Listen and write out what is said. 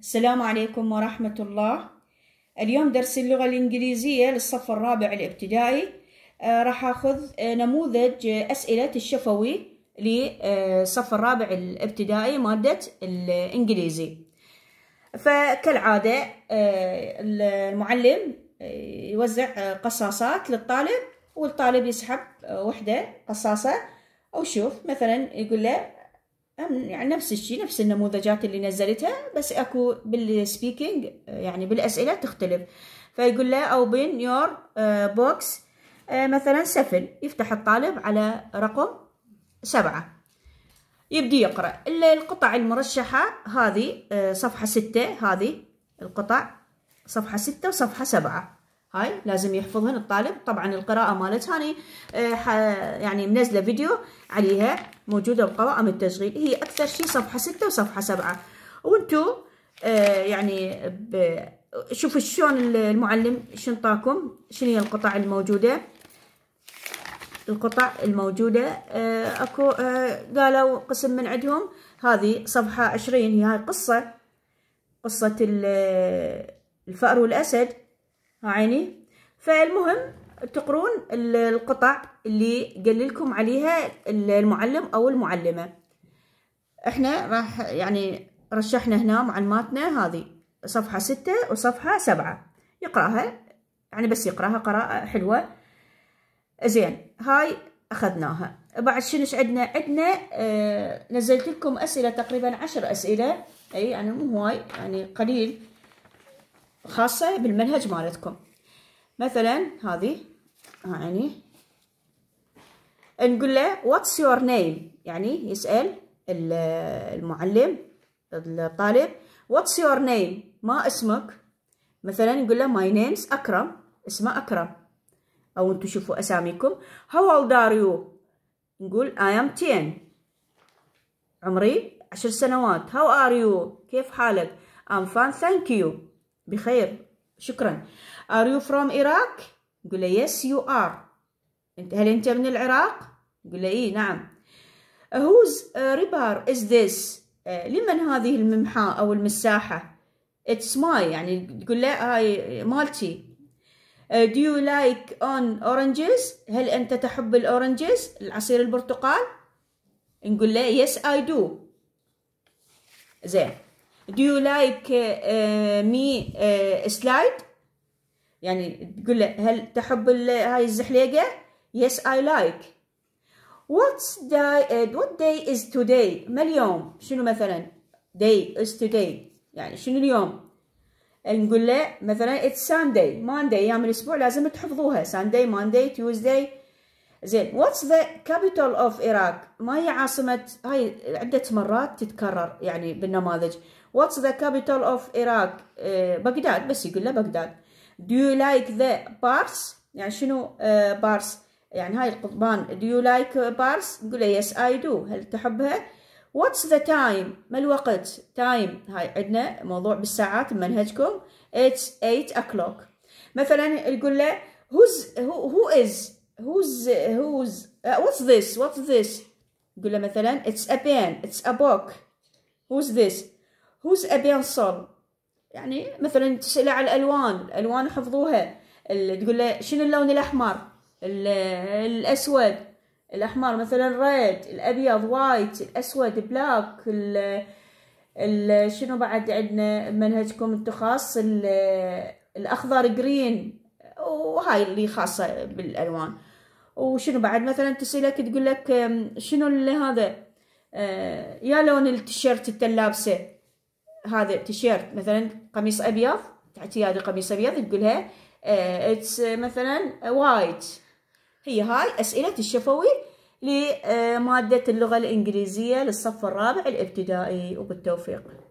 السلام عليكم ورحمة الله اليوم درس اللغة الإنجليزية للصف الرابع الابتدائي آه، راح أخذ آه، نموذج آه، أسئلة الشفوي للصف الرابع الابتدائي مادة الإنجليزي فكالعادة المعلم يوزع قصاصات للطالب والطالب يسحب وحدة قصاصة وشوف مثلا يقول له يعني نفس الشيء نفس النموذجات اللي نزلتها بس اكو بالسبيكينج يعني بالاسئله تختلف فيقول له اوبن يور بوكس مثلا سفل يفتح الطالب على رقم سبعة يبدي يقرأ القطع المرشحة هذه آه، صفحة ستة هذه القطع صفحة ستة وصفحة سبعة هاي لازم يحفظهن الطالب طبعا القراءة مالتها آه، يعني منزلة فيديو عليها موجودة بقوائم التشغيل هي أكثر شيء صفحة ستة وصفحة سبعة وانتو آه، يعني شوفوا شلون المعلم شنطاكم شنو هي القطع الموجودة القطع الموجودة آه، أكو آه، قالوا قسم من عندهم هذه صفحة عشرين هي هاي قصة قصة الفأر والأسد عيني فالمهم تقرون القطع اللي قال لكم عليها المعلم او المعلمه احنا راح يعني رشحنا هنا معلماتنا هذه صفحه ستة وصفحه سبعة يقراها يعني بس يقراها قراءه حلوه زين هاي اخذناها بعد شنو عندنا عندنا آه نزلت لكم اسئله تقريبا عشر اسئله اي يعني مو هواي يعني قليل خاصه بالمنهج مالتكم مثلا هذه هاني يعني. نقول له واتس يور نيم يعني يسأل المعلم الطالب واتس يور نيم ما اسمك مثلا نقول له ماي نيمز أكرم اسمه أكرم أو أنتم شوفوا أساميكم هاو اولد ار يو نقول اي ام 10 عمري عشر سنوات هاو ار يو كيف حالك ام فان ثانك يو بخير شكرا ار يو فروم ايراك نقول له يس يو ار انت هل انت من العراق نقول له اي نعم uh, whose ريبار uh, is this uh, لمن هذه الممحاة او المساحة it's my يعني تقول له هاي آه، مالتي do you like on oranges هل انت تحب الاورنجز العصير البرتقال نقول له يس اي دو زين do you like uh, me uh, slide يعني تقول له هل تحب هاي الزحليقة yes I like what's day, uh, what day is today ما اليوم شنو مثلا day is today يعني شنو اليوم نقول له مثلا it's Sunday Monday أيام الأسبوع لازم تحفظوها Sunday Monday Tuesday زين واتس ذا كابيتال اوف Iraq ما هي عاصمة هاي عدة مرات تتكرر يعني بالنماذج واتس ذا كابيتال اوف Iraq uh، بغداد بس يقول له بغداد Do you like the bars يعني شنو bars يعني هاي القضبان do you like bars نقول له yes I do هل تحبها what's the time ما الوقت time هاي عندنا موضوع بالساعات منهجكم it's 8 o'clock مثلا يقول له who's who, who is who's who's uh, what's this what's this يقول له مثلا it's a pen it's a book who's this who's a pencil يعني مثلا تسأله على الألوان الألوان حفظوها تقول له شنو اللون الأحمر الأسود الأحمر مثلا ريد الأبيض وايت الأسود بلاك ال شنو بعد عندنا منهجكم التخص الأخضر جرين وهاي اللي خاصة بالألوان وشنو بعد مثلا تسألك تقول لك شنو اللي هذا آه، يا لون التيشيرت انت لابسه هذا تيشيرت مثلا قميص ابيض اعتيادي قميص ابيض تقولها اتس آه، مثلا وايت هي هاي اسئله الشفوي لماده اللغه الانجليزيه للصف الرابع الابتدائي وبالتوفيق